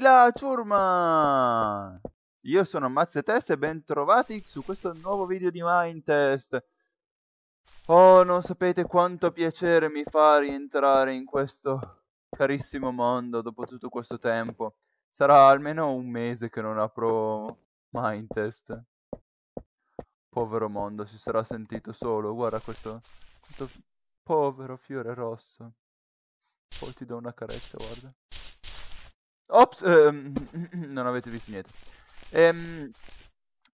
la Ciurma! Io sono Mazzetest e ben trovati su questo nuovo video di Mindtest. Oh, non sapete quanto piacere mi fa rientrare in questo carissimo mondo dopo tutto questo tempo. Sarà almeno un mese che non apro Mindtest. Povero mondo, si sarà sentito solo. Guarda questo, questo povero fiore rosso. Poi ti do una carezza, guarda. Ops, ehm, non avete visto niente. Ehm,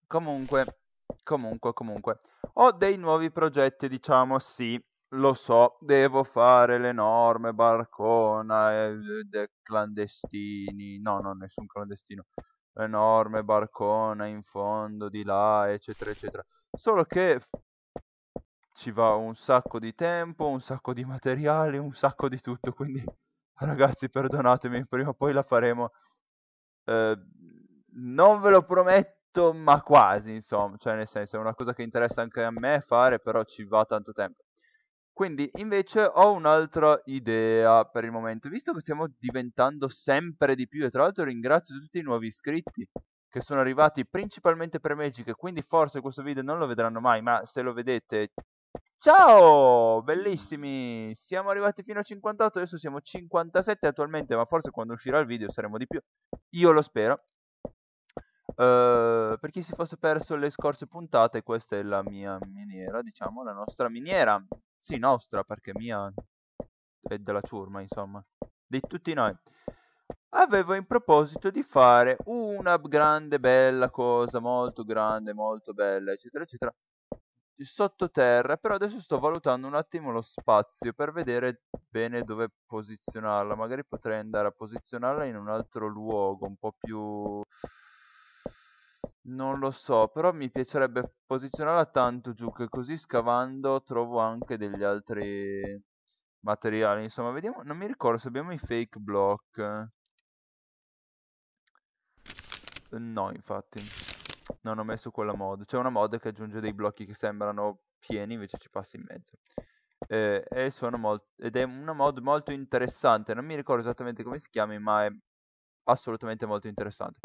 comunque, comunque, comunque. Ho dei nuovi progetti, diciamo, sì, lo so, devo fare l'enorme barcona, eh, de clandestini, no, no, nessun clandestino. L'enorme barcona in fondo, di là, eccetera, eccetera. Solo che ci va un sacco di tempo, un sacco di materiali, un sacco di tutto, quindi ragazzi perdonatemi, prima o poi la faremo. Eh, non ve lo prometto, ma quasi, insomma, cioè nel senso è una cosa che interessa anche a me fare, però ci va tanto tempo. Quindi invece ho un'altra idea per il momento, visto che stiamo diventando sempre di più e tra l'altro ringrazio tutti i nuovi iscritti che sono arrivati principalmente per Magic, quindi forse questo video non lo vedranno mai, ma se lo vedete Ciao, bellissimi! Siamo arrivati fino a 58, adesso siamo 57 attualmente, ma forse quando uscirà il video saremo di più. Io lo spero. Uh, per chi si fosse perso le scorse puntate, questa è la mia miniera, diciamo, la nostra miniera. Sì, nostra, perché mia è della ciurma, insomma, di tutti noi. Avevo in proposito di fare una grande, bella cosa, molto grande, molto bella, eccetera, eccetera di sottoterra, però adesso sto valutando un attimo lo spazio per vedere bene dove posizionarla. Magari potrei andare a posizionarla in un altro luogo, un po' più... Non lo so, però mi piacerebbe posizionarla tanto giù che così scavando trovo anche degli altri materiali. Insomma, vediamo, non mi ricordo se abbiamo i fake block. No, infatti. Non ho messo quella mod. C'è una mod che aggiunge dei blocchi che sembrano pieni, invece ci passa in mezzo. Eh, ed è una mod molto interessante. Non mi ricordo esattamente come si chiami, ma è assolutamente molto interessante.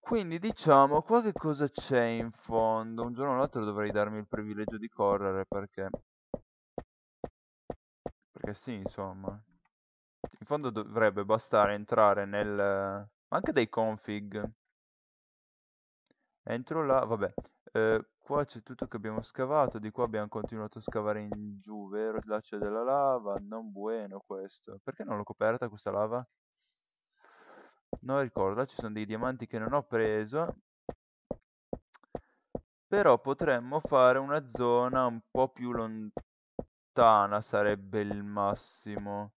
Quindi diciamo, qua che cosa c'è in fondo? Un giorno o l'altro dovrei darmi il privilegio di correre perché... Perché sì, insomma. In fondo dovrebbe bastare entrare nel... Ma anche dei config entro là, vabbè, eh, qua c'è tutto che abbiamo scavato, di qua abbiamo continuato a scavare in giù, vero? Là c'è della lava, non buono questo. Perché non l'ho coperta questa lava? Non ricordo, ci sono dei diamanti che non ho preso. Però potremmo fare una zona un po' più lontana, sarebbe il massimo.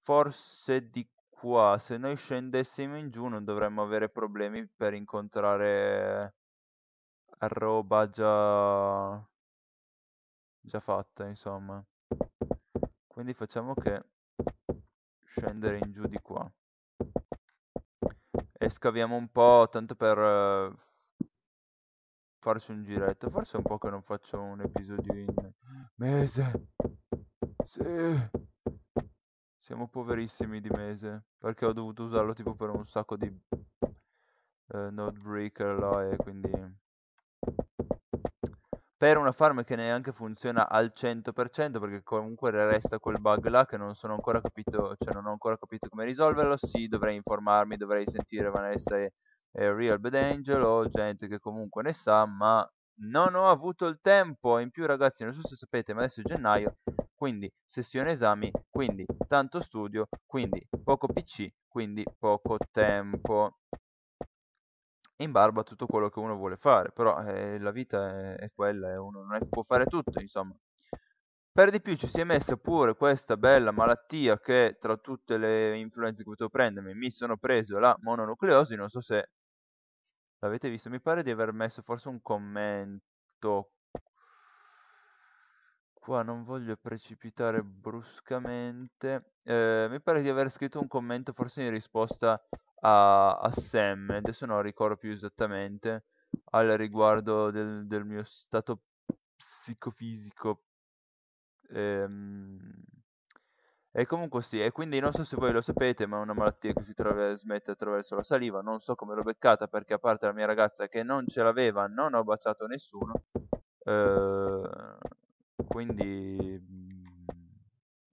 Forse di qua se noi scendessimo in giù non dovremmo avere problemi per incontrare roba già già fatta insomma quindi facciamo che scendere in giù di qua e scaviamo un po' tanto per uh, farci un giretto forse è un po' che non faccio un episodio in mese sì siamo poverissimi di mese, perché ho dovuto usarlo tipo per un sacco di eh, node breaker là e quindi... Per una farm che neanche funziona al 100% perché comunque resta quel bug là che non sono ancora capito, cioè non ho ancora capito come risolverlo, sì dovrei informarmi, dovrei sentire Vanessa e, e Real Bad Angel o gente che comunque ne sa, ma non ho avuto il tempo, in più ragazzi non so se sapete ma adesso è gennaio quindi sessione esami, quindi tanto studio, quindi poco PC, quindi poco tempo. In barba tutto quello che uno vuole fare, però eh, la vita è, è quella e uno non è che può fare tutto, insomma. Per di più ci si è messa pure questa bella malattia che tra tutte le influenze che potevo prendermi mi sono preso la mononucleosi, non so se l'avete visto, mi pare di aver messo forse un commento qua non voglio precipitare bruscamente. Eh, mi pare di aver scritto un commento forse in risposta a, a Sam, adesso non ricordo più esattamente, al riguardo del, del mio stato psicofisico. Ehm, e comunque sì, e quindi non so se voi lo sapete, ma è una malattia che si trave, smette attraverso la saliva. Non so come l'ho beccata perché a parte la mia ragazza che non ce l'aveva, non ho baciato nessuno. Eh, quindi mhmm,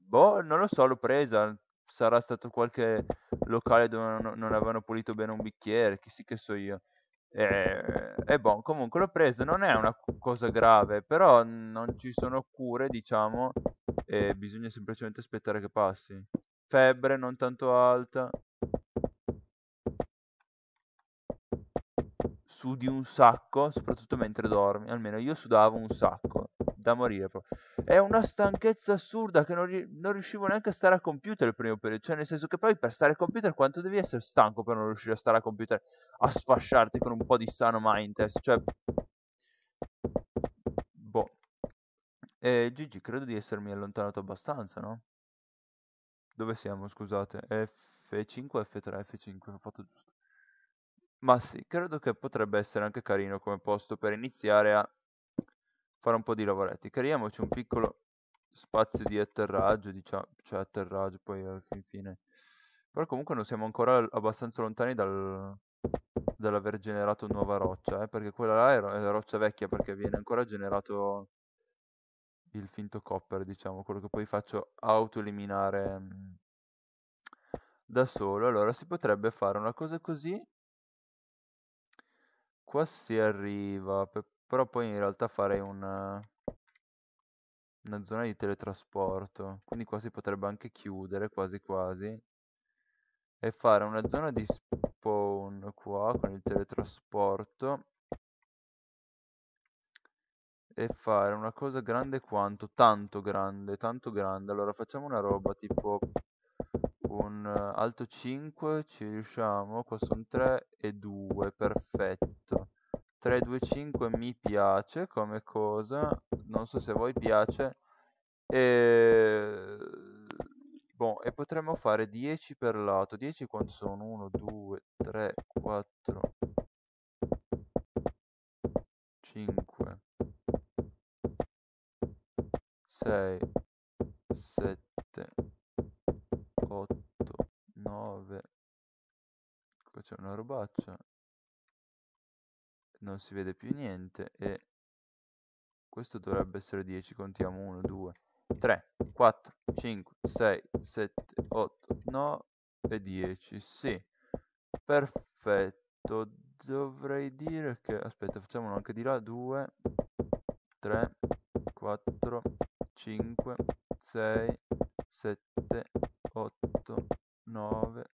boh, non lo so, l'ho presa. Sarà stato qualche locale dove non, non avevano pulito bene un bicchiere, chi sì che so io. E, eh, e boh, comunque l'ho presa, non è una cosa grave, però non ci sono cure, diciamo, e bisogna semplicemente aspettare che passi. Febbre non tanto alta. Sudi un sacco, soprattutto mentre dormi, almeno io sudavo un sacco da morire. È una stanchezza assurda che non, non, riuscivo neanche a stare a computer il primo periodo. Cioè, nel senso che poi per stare a computer quanto devi essere stanco per non riuscire a stare a computer a sfasciarti con un po' di sano mindtest. Cioè... Boh. Eh, Gigi, credo di essermi allontanato abbastanza, no? Dove siamo, scusate? F5, F3, F5, ho fatto giusto. Ma sì, credo che potrebbe essere anche carino come posto per iniziare a fare un po' di lavoretti. Creiamoci un piccolo spazio di atterraggio, diciamo, cioè atterraggio poi alla fin fine. Però comunque non siamo ancora abbastanza lontani dal, dall'aver generato nuova roccia, eh, perché quella là è, ro è la roccia vecchia, perché viene ancora generato il finto copper, diciamo, quello che poi faccio auto-eliminare mm, da solo. Allora si potrebbe fare una cosa così. Qua si arriva, pe però poi in realtà farei una, una zona di teletrasporto. Quindi qua si potrebbe anche chiudere quasi quasi. E fare una zona di spawn qua con il teletrasporto. E fare una cosa grande quanto? Tanto grande, tanto grande. Allora facciamo una roba tipo un alto 5, ci riusciamo. Qua sono 3 e 2, perfetto. 325 mi piace come cosa, non so se a voi piace, e, ehm, bon, e potremmo fare 10 per lato, 10 quanto sono? 1, 2, 3, 4, 5, 6, 7, 8, 9, c'è una robaccia, non si vede più niente e questo dovrebbe essere 10, contiamo 1, 2, 3, 4, 5, 6, 7, 8, 9 e 10, sì, perfetto, dovrei dire che, aspetta facciamolo anche di là, 2, 3, 4, 5, 6, 7, 8, 9,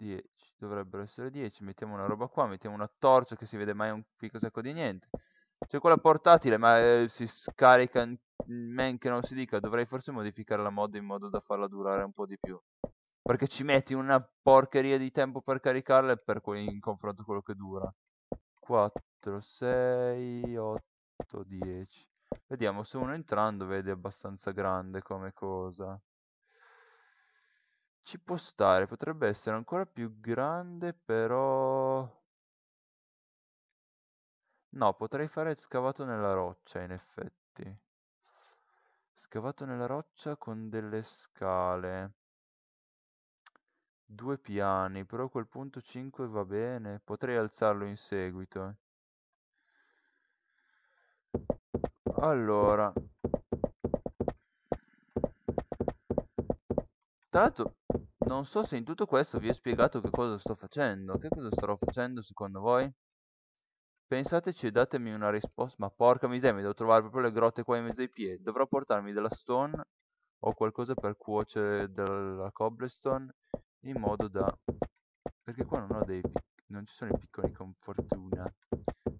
10, dovrebbero essere 10, mettiamo una roba qua, mettiamo una torcia che si vede mai un fico secco di niente. C'è quella portatile, ma eh, si scarica men che non si dica, dovrei forse modificare la mod in modo da farla durare un po' di più. Perché ci metti una porcheria di tempo per caricarla per in confronto a quello che dura. 4, 6, 8, 10. Vediamo se uno entrando vede abbastanza grande come cosa. Ci può stare, potrebbe essere ancora più grande però... No, potrei fare scavato nella roccia in effetti. Scavato nella roccia con delle scale. Due piani, però quel punto 5 va bene. Potrei alzarlo in seguito. Allora, Tra l'altro, non so se in tutto questo vi ho spiegato che cosa sto facendo. Che cosa starò facendo secondo voi? Pensateci e datemi una risposta. Ma porca miseria, mi devo trovare proprio le grotte qua in mezzo ai piedi. Dovrò portarmi della stone o qualcosa per cuocere della cobblestone in modo da... Perché qua non ho dei non ci sono i piccoli con fortuna,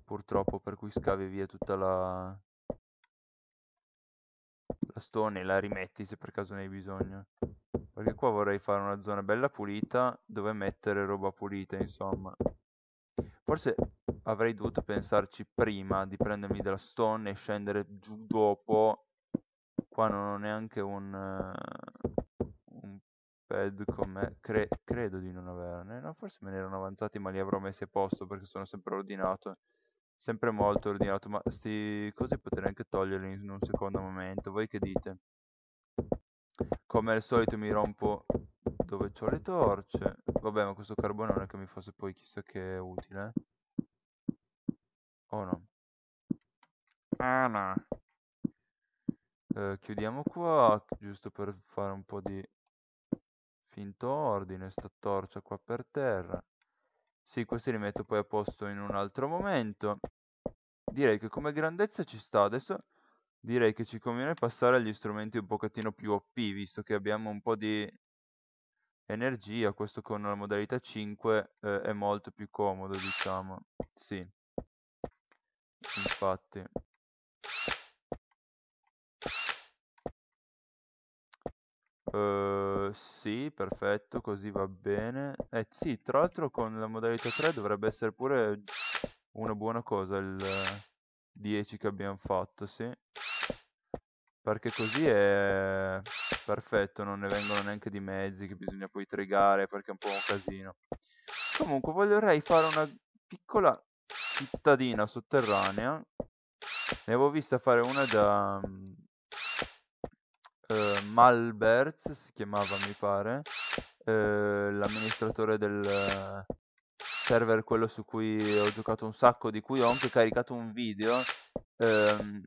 purtroppo, per cui scavi via tutta la la stone e la rimetti se per caso ne hai bisogno. Perché qua vorrei fare una zona bella pulita dove mettere roba pulita, insomma. Forse avrei dovuto pensarci prima di prendermi della stone e scendere giù dopo. Qua non ho neanche un, uh, un pad con me. Cre credo di non averne. No, forse me ne erano avanzati ma li avrò messi a posto perché sono sempre ordinato sempre molto ordinato, ma sti cose potrei anche toglierli in un secondo momento, voi che dite? Come al solito mi rompo dove ho le torce, vabbè ma questo carbonone che mi fosse poi chissà che utile, eh? o oh, no? Ah no! Eh, chiudiamo qua, giusto per fare un po' di finto ordine, sta torcia qua per terra. Sì, questi li metto poi a posto in un altro momento. Direi che come grandezza ci sta adesso. Direi che ci conviene passare agli strumenti un pochettino più OP, visto che abbiamo un po' di energia. Questo con la modalità 5 eh, è molto più comodo, diciamo. Sì. Infatti. Uhm, sì, perfetto, così va bene. Eh sì, tra l'altro con la modalità 3 dovrebbe essere pure una buona cosa il 10 che abbiamo fatto, sì. Perché così è perfetto, non ne vengono neanche di mezzi che bisogna poi trigare perché è un po' un casino. Comunque vorrei fare una piccola cittadina sotterranea. Ne avevo vista fare una da mhmm, eh, Malberts si chiamava mi pare eh, l'amministratore del server quello su cui ho giocato un sacco di cui ho anche caricato un video ehm,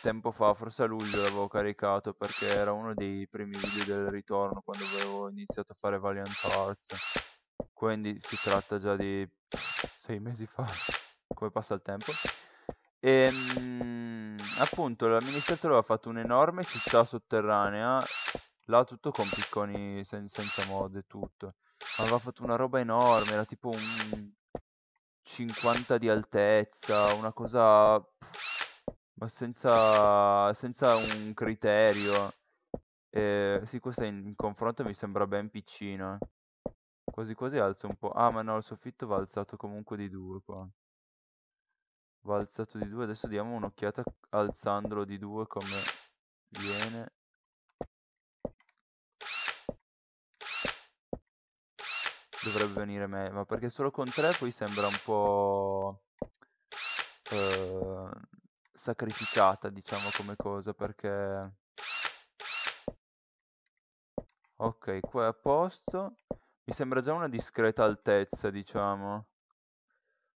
tempo fa forse a luglio l'avevo caricato perché era uno dei primi video del ritorno quando avevo iniziato a fare Valiant Hearts quindi si tratta già di sei mesi fa come passa il tempo e, ehm, mh, appunto l'amministratore aveva fatto un'enorme città sotterranea, là tutto con picconi sen- senza e tutto. Aveva fatto una roba enorme, era tipo un 50 di altezza, una cosa... ma senza, senza un criterio. Eh, sì, questo in, in, confronto mi sembra ben piccino. Quasi quasi alzo un po'. Ah, ma no, il soffitto va alzato comunque di due qua va alzato di 2 adesso diamo un'occhiata alzandolo di 2 come viene dovrebbe venire meglio ma perché solo con 3 poi sembra un po' eh, sacrificata diciamo come cosa perché ok qua è a posto mi sembra già una discreta altezza diciamo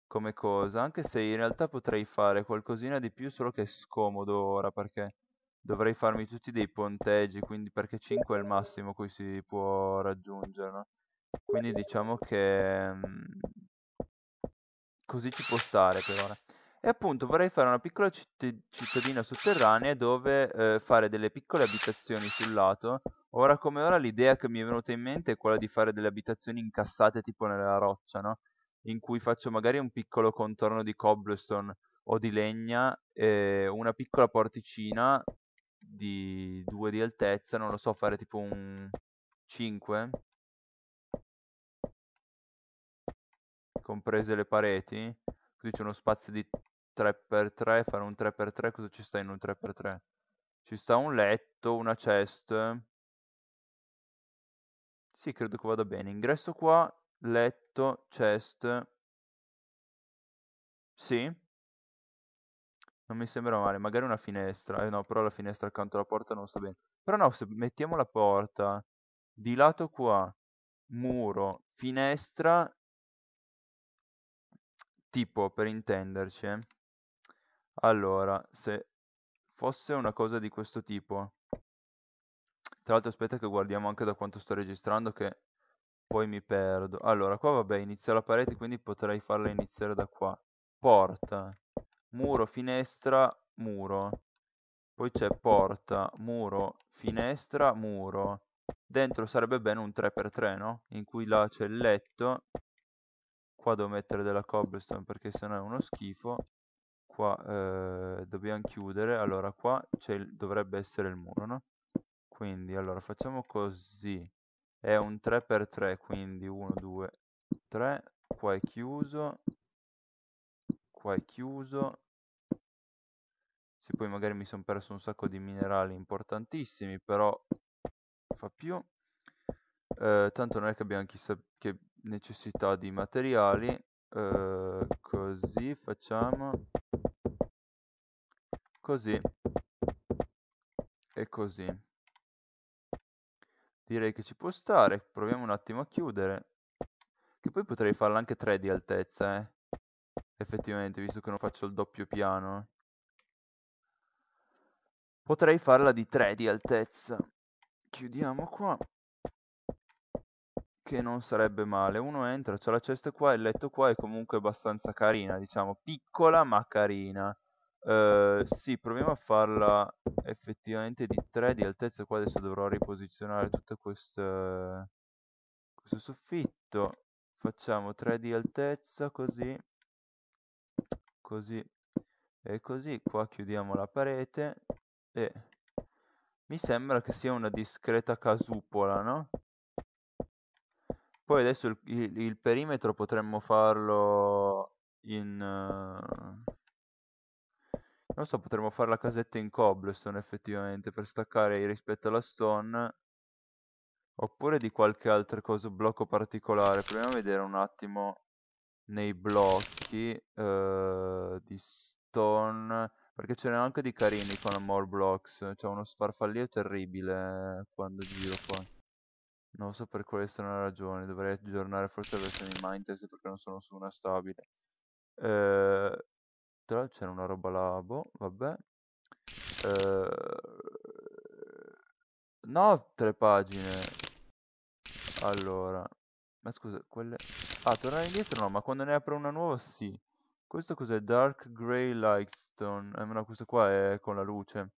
come cosa, anche se in realtà potrei fare qualcosina di più, solo che è scomodo ora perché dovrei farmi tutti dei ponteggi, quindi perché 5 è il massimo cui si può raggiungere, no? Quindi diciamo che mhmm, così ci può stare per ora. E appunto vorrei fare una piccola citt cittadina sotterranea dove eh, fare delle piccole abitazioni sul lato. Ora come ora l'idea che mi è venuta in mente è quella di fare delle abitazioni incassate tipo nella roccia, no? in cui faccio magari un piccolo contorno di cobblestone o di legna, eh, una piccola porticina di 2 di altezza, non lo so, fare tipo un 5, comprese le pareti, così c'è uno spazio di 3x3, fare un 3x3, cosa ci sta in un 3x3? Ci sta un letto, una chest. Sì, credo che vada bene. Ingresso qua, letto, chest. Sì. Non mi sembra male, magari una finestra. Eh no, però la finestra accanto alla porta non sta bene. Però no, se mettiamo la porta di lato qua, muro, finestra, tipo per intenderci. Eh. Allora, se fosse una cosa di questo tipo. Tra l'altro aspetta che guardiamo anche da quanto sto registrando che poi mi perdo. Allora, qua vabbè, inizia la parete, quindi potrei farla iniziare da qua. Porta, muro, finestra, muro. Poi c'è porta, muro, finestra, muro. Dentro sarebbe bene un 3x3, no? In cui là c'è il letto. Qua devo mettere della cobblestone perché sennò è uno schifo. Qua eh, dobbiamo chiudere. Allora qua il, dovrebbe essere il muro, no? Quindi, allora, facciamo così è un 3x3 quindi 1 2 3 qua è chiuso qua è chiuso se poi magari mi sono perso un sacco di minerali importantissimi però fa più eh, tanto non è che abbiamo chissà che necessità di materiali eh, così facciamo così e così Direi che ci può stare. Proviamo un attimo a chiudere. Che poi potrei farla anche 3 di altezza, eh. Effettivamente, visto che non faccio il doppio piano. Potrei farla di 3 di altezza. Chiudiamo qua. Che non sarebbe male. Uno entra, c'è la cesta qua, e il letto qua è comunque abbastanza carina, diciamo. Piccola ma carina. Ehm, sì, proviamo a farla effettivamente di 3 di altezza. Qua adesso dovrò riposizionare tutto questo, questo soffitto. Facciamo 3 di altezza, così, così e così. Qua chiudiamo la parete e mi sembra che sia una discreta casupola, no? Poi adesso il, il, il perimetro potremmo farlo in... Uh non so, potremmo fare la casetta in cobblestone effettivamente per staccare rispetto alla stone. Oppure di qualche altra cosa, blocco particolare. Proviamo a vedere un attimo nei blocchi uh, di stone. Perché ce n'è anche di carini con more blocks. C'è uno sfarfallio terribile eh, quando giro qua. Non so per quale strana ragione. Dovrei aggiornare forse la versione di Mindtest perché non sono su una stabile. Uh, troll c'era una roba là, boh, vabbè. Eh... No, tre pagine. Allora. Ma scusa, quelle... Ah, tornare indietro no, ma quando ne apro una nuova sì. Questo cos'è? Dark Grey Lightstone. Eh, no, questo qua è con la luce.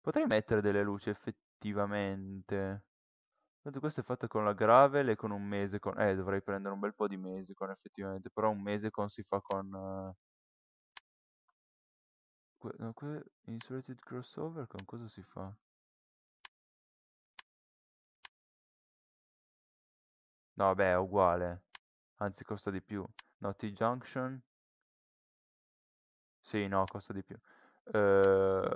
Potrei mettere delle luci effettivamente. Tanto questo è fatto con la gravel e con un mese con... Eh, dovrei prendere un bel po' di mesi con effettivamente, però un mese si fa con... Uh... Quantunque eh, Insulated Crossover con cosa si fa? No, beh, è uguale. Anzi, costa di più. No, T-Junction. Sì, no, costa di più. Uh,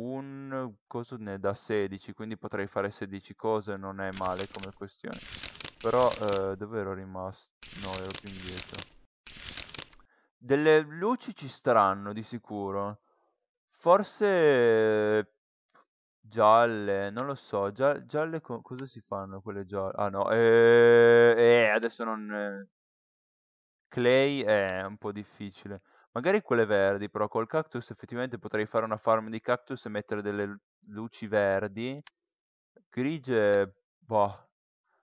un coso ne da 16, quindi potrei fare 16 cose, non è male come questione. Però uh, dove ero rimasto? No, ero più indietro. Delle luci ci staranno, di sicuro. Forse gialle, non lo so, gia- gialle co- cosa si fanno quelle gialle? Ah no, eh, eh, adesso non... eh. Clay è un po' difficile. Magari quelle verdi, però col cactus effettivamente potrei fare una farm di cactus e mettere delle luci verdi. Grigie, boh,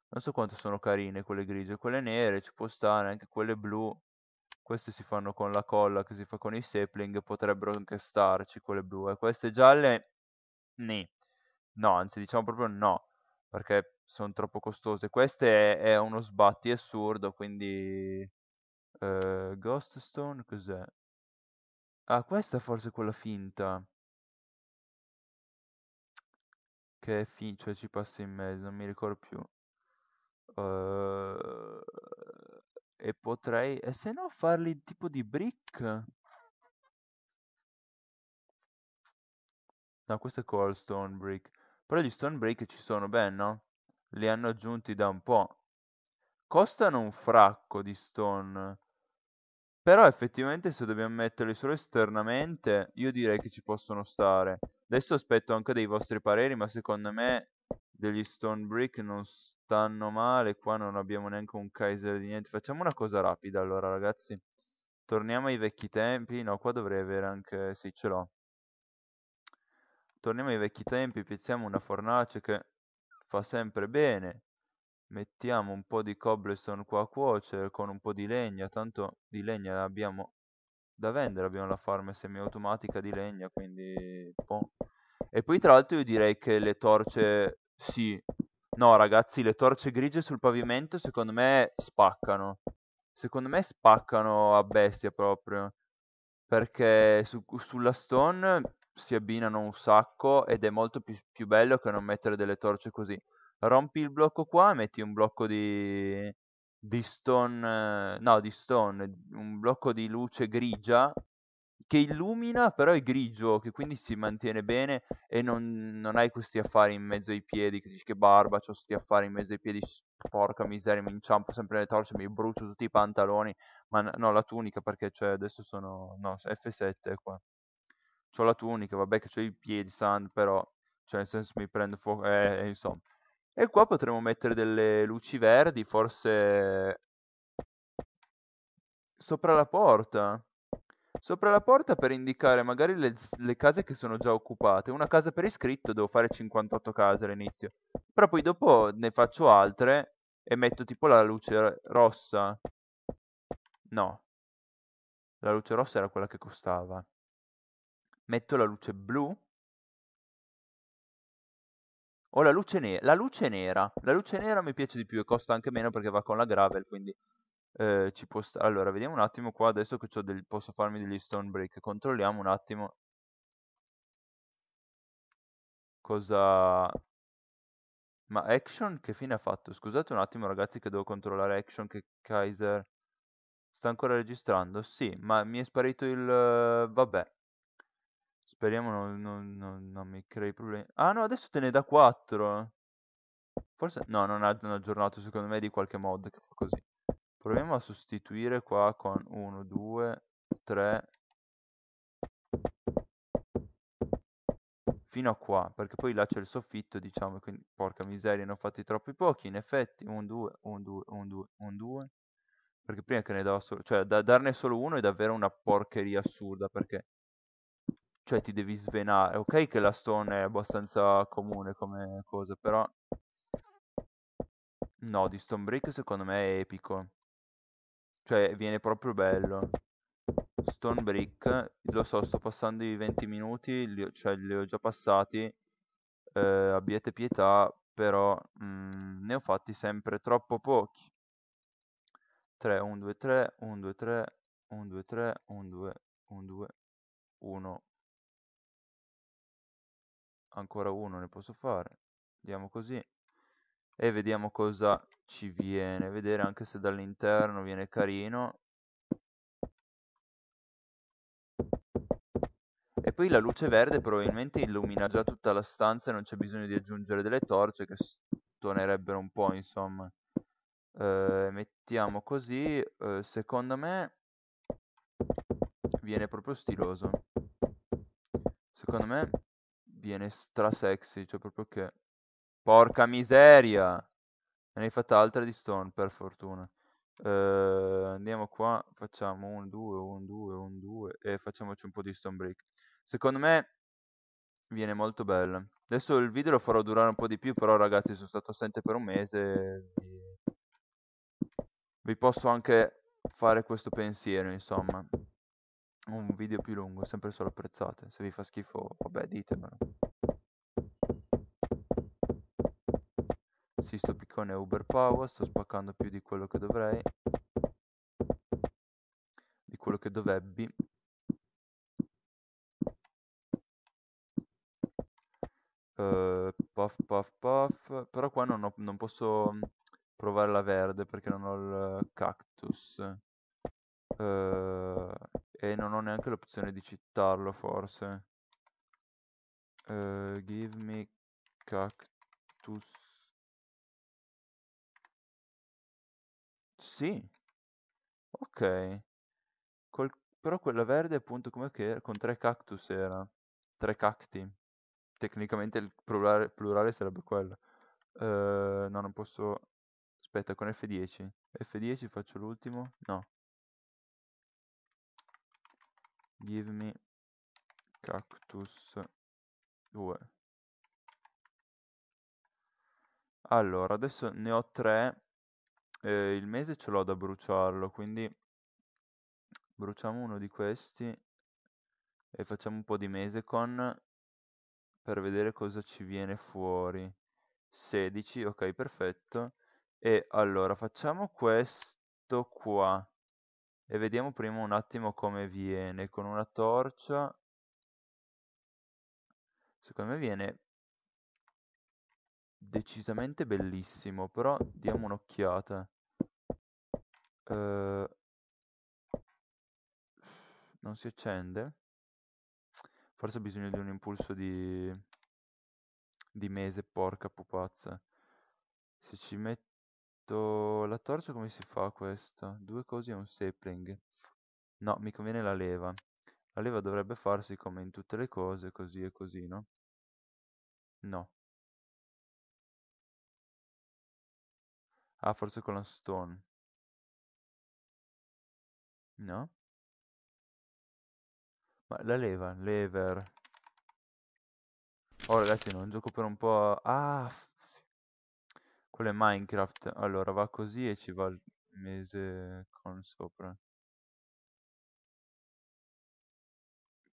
non so quanto sono carine quelle grigie, quelle nere ci può stare, anche quelle blu queste si fanno con la colla che si fa con i sapling, potrebbero anche starci quelle blu, e eh. queste gialle, nì. no, anzi diciamo proprio no, perché sono troppo costose, queste è, è uno sbatti assurdo, quindi eh, Ghost Stone cos'è? Ah, questa forse è quella finta, che è finta, cioè ci passa in mezzo, non mi ricordo più. Uh, e potrei... E se no farli tipo di brick? No, questo è called stone brick. Però gli stone brick ci sono ben, no? Li hanno aggiunti da un po'. Costano un fracco di stone. Però effettivamente se dobbiamo metterli solo esternamente, io direi che ci possono stare. Adesso aspetto anche dei vostri pareri, ma secondo me degli stone brick non stanno male. Qua non abbiamo neanche un Kaiser di niente. Facciamo una cosa rapida allora, ragazzi. Torniamo ai vecchi tempi. No, qua dovrei avere anche... Sì, ce l'ho. Torniamo ai vecchi tempi. Piazziamo una fornace che fa sempre bene. Mettiamo un po' di cobblestone qua a cuocere con un po' di legna. Tanto di legna abbiamo da vendere. Abbiamo la farm semiautomatica di legna, quindi... Boh. E poi tra l'altro io direi che le torce sì. No, ragazzi, le torce grigie sul pavimento secondo me spaccano. Secondo me spaccano a bestia proprio. Perché su- sulla stone si abbinano un sacco ed è molto più, più bello che non mettere delle torce così. Rompi il blocco qua, e metti un blocco di, di stone, no, di stone, un blocco di luce grigia che illumina, però è grigio, che quindi si mantiene bene e non, non hai questi affari in mezzo ai piedi, che dici che barba, c'ho questi affari in mezzo ai piedi, porca miseria, mi inciampo sempre le torce, mi brucio tutti i pantaloni, ma no, la tunica perché cioè, adesso sono, no, F7 qua. ho la tunica, vabbè che ho i piedi, sand, però, cioè nel senso mi prendo fuoco, eh, eh, insomma. E qua potremmo mettere delle luci verdi, forse sopra la porta. Sopra la porta per indicare magari le, le, case che sono già occupate. Una casa per iscritto, devo fare 58 case all'inizio. Però poi dopo ne faccio altre e metto tipo la luce rossa. No. La luce rossa era quella che costava. Metto la luce blu. O la luce nera. La luce nera. La luce nera mi piace di più e costa anche meno perché va con la gravel, quindi eh, ci può stare. Allora, vediamo un attimo qua adesso che del... posso farmi degli stone break. Controlliamo un attimo cosa... Ma Action che fine ha fatto? Scusate un attimo ragazzi che devo controllare Action che Kaiser sta ancora registrando. Sì, ma mi è sparito il... vabbè. Speriamo non, non, non, non mi crei problemi. Ah no, adesso te ne dà 4. Forse... No, non hanno aggiornato secondo me di qualche mod che fa così. Proviamo a sostituire qua con 1, 2, 3, fino a qua, perché poi là c'è il soffitto, diciamo, quindi porca miseria, ne ho fatti troppi pochi, in effetti, 1, 2, 1, 2, 1, 2, 1, 2, perché prima che ne dava solo, cioè da darne solo uno è davvero una porcheria assurda, perché, cioè ti devi svenare, ok che la stone è abbastanza comune come cosa, però, no, di stone break secondo me è epico, cioè, viene proprio bello. Stone Brick, lo so, sto passando i 20 minuti, li, cioè li ho già passati. Eh, abbiate pietà, però mh, mm, ne ho fatti sempre troppo pochi. 3, 1, 2, 3, 1, 2, 3, 1, 2, 3, 1, 2, 1, 2, 1. Ancora uno ne posso fare. Andiamo così. E vediamo cosa ci viene vedere anche se dall'interno viene carino e poi la luce verde probabilmente illumina già tutta la stanza e non c'è bisogno di aggiungere delle torce che stonerebbero un po' insomma eh, mettiamo così eh, secondo me viene proprio stiloso secondo me viene stra sexy cioè proprio che porca miseria ne hai fatta altre di stone per fortuna uh, andiamo qua facciamo un 2 un 2 un 2 e facciamoci un po' di stone break secondo me viene molto bella adesso il video lo farò durare un po' di più però ragazzi sono stato assente per un mese vi posso anche fare questo pensiero insomma un video più lungo sempre solo apprezzate se vi fa schifo vabbè ditemelo sì, sto piccone è uber power, sto spaccando più di quello che dovrei, di quello che dovrebbe. Uh, puff puff puff però qua non, ho, non posso provare la verde perché non ho il cactus uh, e non ho neanche l'opzione di citarlo forse uh, give me cactus Sì. Ok. Col... Però quella verde appunto come che era? con tre cactus era. Tre cacti. Tecnicamente il plurale, plurale sarebbe quello. Uh, no, non posso... Aspetta, con F10. F10 faccio l'ultimo? No. Give me cactus 2. Allora, adesso ne ho tre eh, il mese ce l'ho da bruciarlo, quindi bruciamo uno di questi e facciamo un po' di mese con per vedere cosa ci viene fuori. 16, ok, perfetto. E allora facciamo questo qua e vediamo prima un attimo come viene con una torcia. Secondo me viene Decisamente bellissimo, però diamo un'occhiata. Eh, non si accende? Forse ha bisogno di un impulso di... di mese, porca pupazza. Se ci metto la torcia come si fa questa? Due cose e un sapling. No, mi conviene la leva. La leva dovrebbe farsi come in tutte le cose, così e così, no? No. Ah, forse con la Stone. No? Ma la leva, lever. Oh ragazzi, non gioco per un po'... Ah, sì. quello è Minecraft. Allora, va così e ci va il mese con sopra.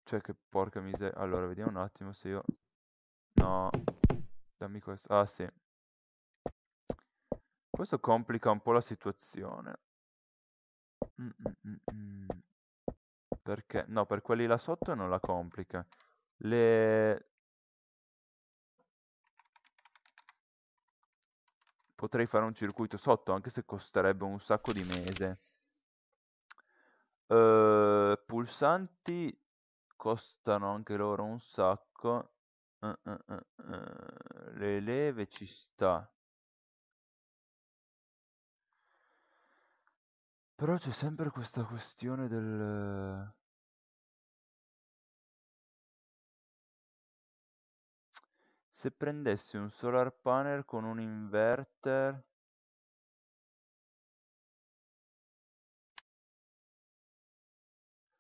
Cioè, che porca miseria. Allora, vediamo un attimo se io... No. Dammi questo. Ah, sì. Questo complica un po' la situazione. Mm, mm, mm, Perché? No, per quelli là sotto non la complica. Le... Potrei fare un circuito sotto, anche se costerebbe un sacco di mese. Uh, pulsanti costano anche loro un sacco. Uh, uh, le leve ci sta. Però c'è sempre questa questione del... Se prendessi un solar panel con un inverter...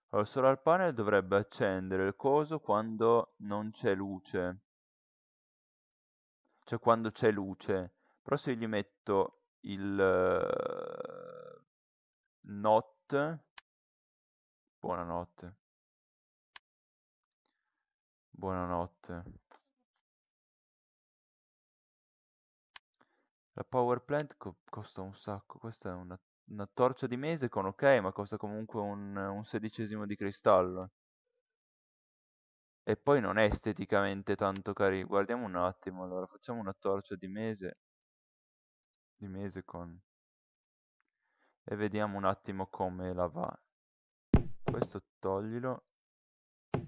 Allora, il solar panel dovrebbe accendere il coso quando non c'è luce. Cioè quando c'è luce. Però se gli metto il notte, buonanotte, buonanotte. La power plant co costa un sacco, questa è una, una, torcia di mese con ok, ma costa comunque un, un sedicesimo di cristallo. E poi non è esteticamente tanto carino. Guardiamo un attimo, allora facciamo una torcia di mese. Di mese con e vediamo un attimo come la va. Questo toglilo.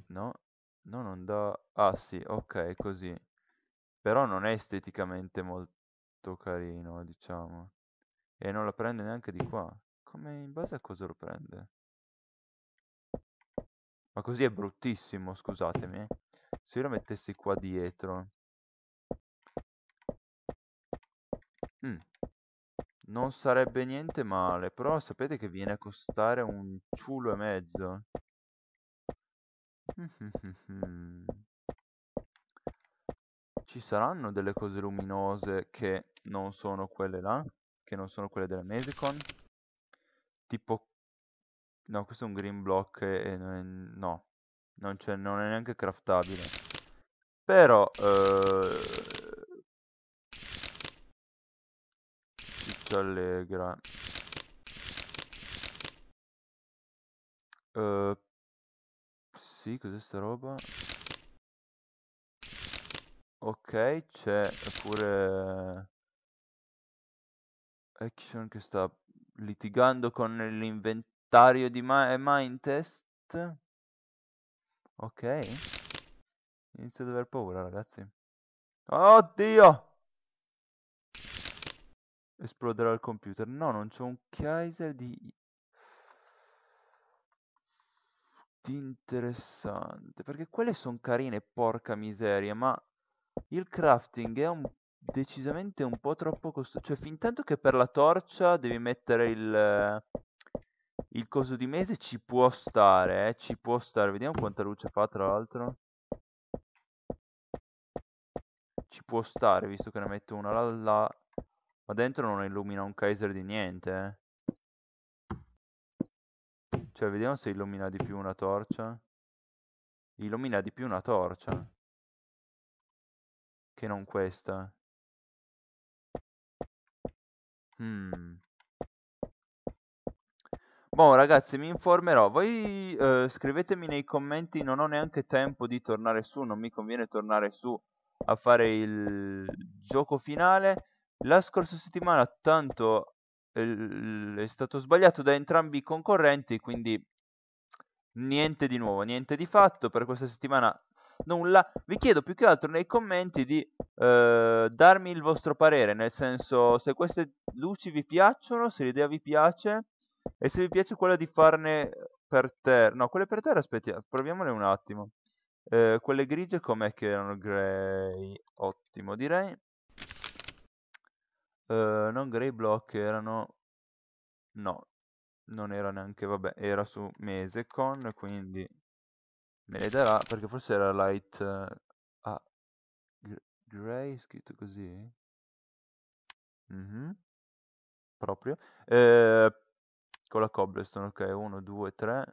No, no, non da... Ah sì, ok, così. Però non è esteticamente molto carino, diciamo. E non la prende neanche di qua. Come in base a cosa lo prende? Ma così è bruttissimo, scusatemi. Eh. Se io lo mettessi qua dietro... Mm, non sarebbe niente male, però sapete che viene a costare un ciulo e mezzo. Ci saranno delle cose luminose che non sono quelle là? Che non sono quelle della Mesicon? Tipo... No, questo è un green block e non è... No, non, non è neanche craftabile. Però... Eh ci allegra. Uh, sì, cos'è sta roba? Ok, c'è pure Action eh, che sta litigando con l'inventario di ma eh, Mindtest. Ok. Inizio ad aver paura, ragazzi. Oddio! Esploderà il computer. No, non c'è un Kaiser di... di interessante. Perché quelle sono carine, porca miseria, ma il crafting è un... decisamente un po' troppo costoso. Cioè, fin tanto che per la torcia devi mettere il... Il coso di mese ci può stare, eh, ci può stare. Vediamo quanta luce fa, tra l'altro. Ci può stare, visto che ne metto una là, là ma dentro non illumina un Kaiser di niente, eh? Cioè, vediamo se illumina di più una torcia. Illumina di più una torcia. Che non questa. Hmm. Bon ragazzi mi informerò, voi eh, scrivetemi nei commenti, non ho neanche tempo di tornare su, non mi conviene tornare su a fare il gioco finale la scorsa settimana tanto, ehm, è stato sbagliato da entrambi i concorrenti, quindi niente di nuovo, niente di fatto per questa settimana. Nulla, vi chiedo più che altro nei commenti di eh, darmi il vostro parere, nel senso se queste luci vi piacciono, se l'idea vi piace e se vi piace quella di farne per terra. No, quelle per terra aspettiamo, proviamole un attimo. Eh, quelle grigie com'è che erano grey? Ottimo, direi. Uh, non grey block erano... No, non era neanche... Vabbè, era su Mesecon, quindi me le darà perché forse era light... Uh, ah, grey scritto così? Mm -hmm. Proprio. Eh, con la cobblestone, ok, 1, 2, 3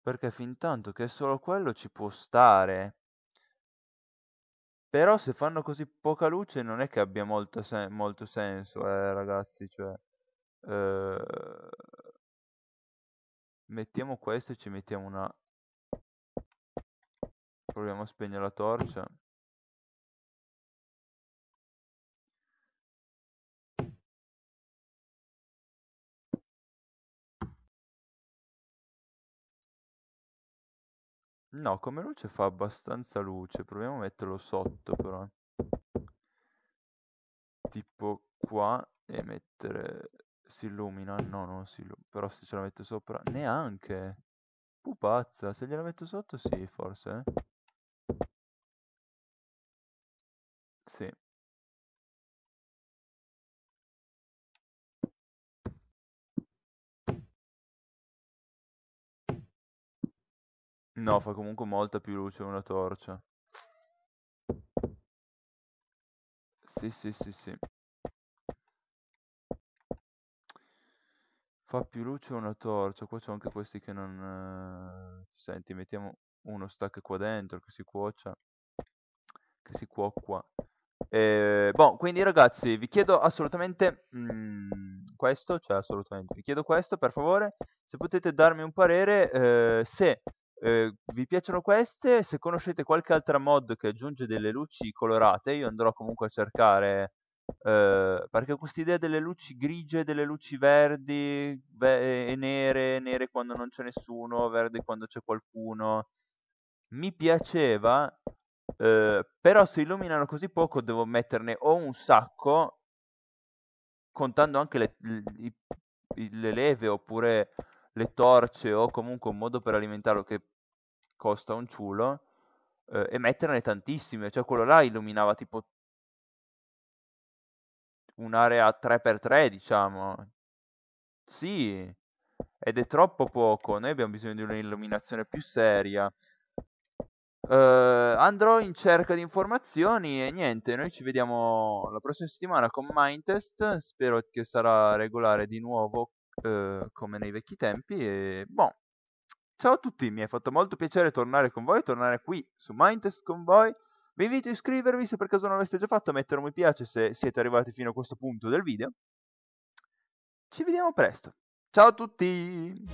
perché fin tanto che solo quello ci può stare però se fanno così poca luce non è che abbia molto, sen- molto senso, eh, ragazzi, cioè... Eh... Mettiamo questo e ci mettiamo una... Proviamo a spegnere la torcia. No, come luce fa abbastanza luce. Proviamo a metterlo sotto però. Tipo qua e mettere... Si illumina? No, non si illumina. Però se ce la metto sopra... Neanche! Pupazza! Se gliela metto sotto sì, forse. Eh. No, fa comunque molta più luce una torcia. Sì, sì, sì, sì. Fa più luce una torcia. Qua c'ho anche questi che non... Eh... Senti, mettiamo uno stack qua dentro che si cuocia. Che si cuocqua. Eh, boh, quindi ragazzi, vi chiedo assolutamente mh, mm, questo, cioè assolutamente, vi chiedo questo per favore, se potete darmi un parere eh, se Ehm, vi piacciono queste? Se conoscete qualche altra mod che aggiunge delle luci colorate, io andrò comunque a cercare. Eh, perché questa idea delle luci grigie, delle luci verdi ve- e nere, nere quando non c'è nessuno, verde quando c'è qualcuno, mi piaceva. Eh, però se illuminano così poco devo metterne o un sacco contando anche le, le, le leve oppure le torce o comunque un modo per alimentarlo che costa un ciulo eh, e metterne tantissime, cioè quello là illuminava tipo un'area 3x3 diciamo, sì, ed è troppo poco, noi abbiamo bisogno di un'illuminazione più seria. Uh, andrò in cerca di informazioni e niente, noi ci vediamo la prossima settimana con Mindtest, spero che sarà regolare di nuovo Uhm, come nei vecchi tempi e boh. Ciao a tutti, mi è fatto molto piacere tornare con voi, tornare qui su Mindtest con voi. Vi invito a iscrivervi se per caso non l'aveste già fatto, a mettere un mi piace se siete arrivati fino a questo punto del video. Ci vediamo presto. Ciao a tutti!